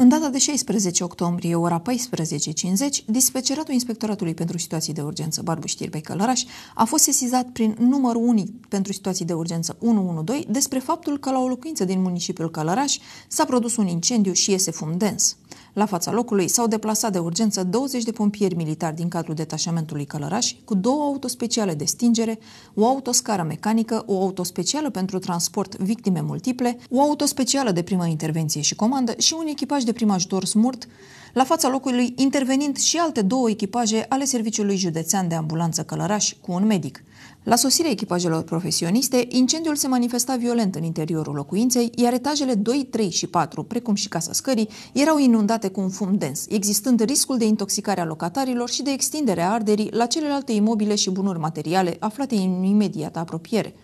În data de 16 octombrie, ora 14.50, dispeceratul Inspectoratului pentru Situații de Urgență Barbu Știrbei Călăraș a fost sesizat prin numărul unic pentru situații de urgență 112 despre faptul că la o locuință din municipiul Călăraș s-a produs un incendiu și iese fum dens. La fața locului s-au deplasat de urgență 20 de pompieri militari din cadrul detașamentului Călăraș cu două autospeciale de stingere, o autoscară mecanică, o autospecială pentru transport victime multiple, o autospecială de primă intervenție și comandă și un echipaj de prim ajutor smurt la fața locului intervenind și alte două echipaje ale Serviciului Județean de Ambulanță Călăraș cu un medic. La sosirea echipajelor profesioniste, incendiul se manifesta violent în interiorul locuinței, iar etajele 2, 3 și 4, precum și casa scării, erau inundate cu un fum dens, existând riscul de intoxicare a locatarilor și de extindere a arderii la celelalte imobile și bunuri materiale aflate în imediată apropiere.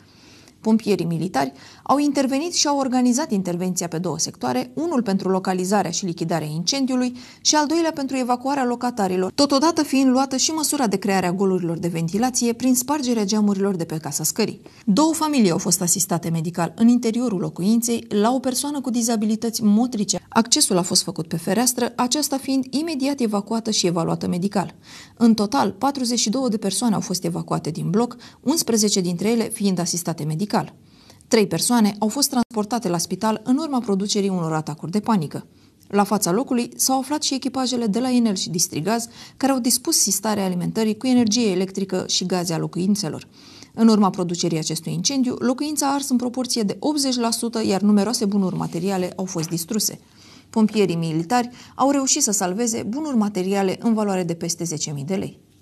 Pompierii militari au intervenit și au organizat intervenția pe două sectoare, unul pentru localizarea și lichidarea incendiului și al doilea pentru evacuarea locatarilor, totodată fiind luată și măsura de creare a golurilor de ventilație prin spargerea geamurilor de pe casa scării. Două familii au fost asistate medical în interiorul locuinței, la o persoană cu dizabilități motrice Accesul a fost făcut pe fereastră, aceasta fiind imediat evacuată și evaluată medical. În total, 42 de persoane au fost evacuate din bloc, 11 dintre ele fiind asistate medical. Trei persoane au fost transportate la spital în urma producerii unor atacuri de panică. La fața locului s-au aflat și echipajele de la Enel și Distrigaz, care au dispus sistarea alimentării cu energie electrică și gaze a locuințelor. În urma producerii acestui incendiu, locuința a ars în proporție de 80%, iar numeroase bunuri materiale au fost distruse. Pompierii militari au reușit să salveze bunuri materiale în valoare de peste 10.000 de lei.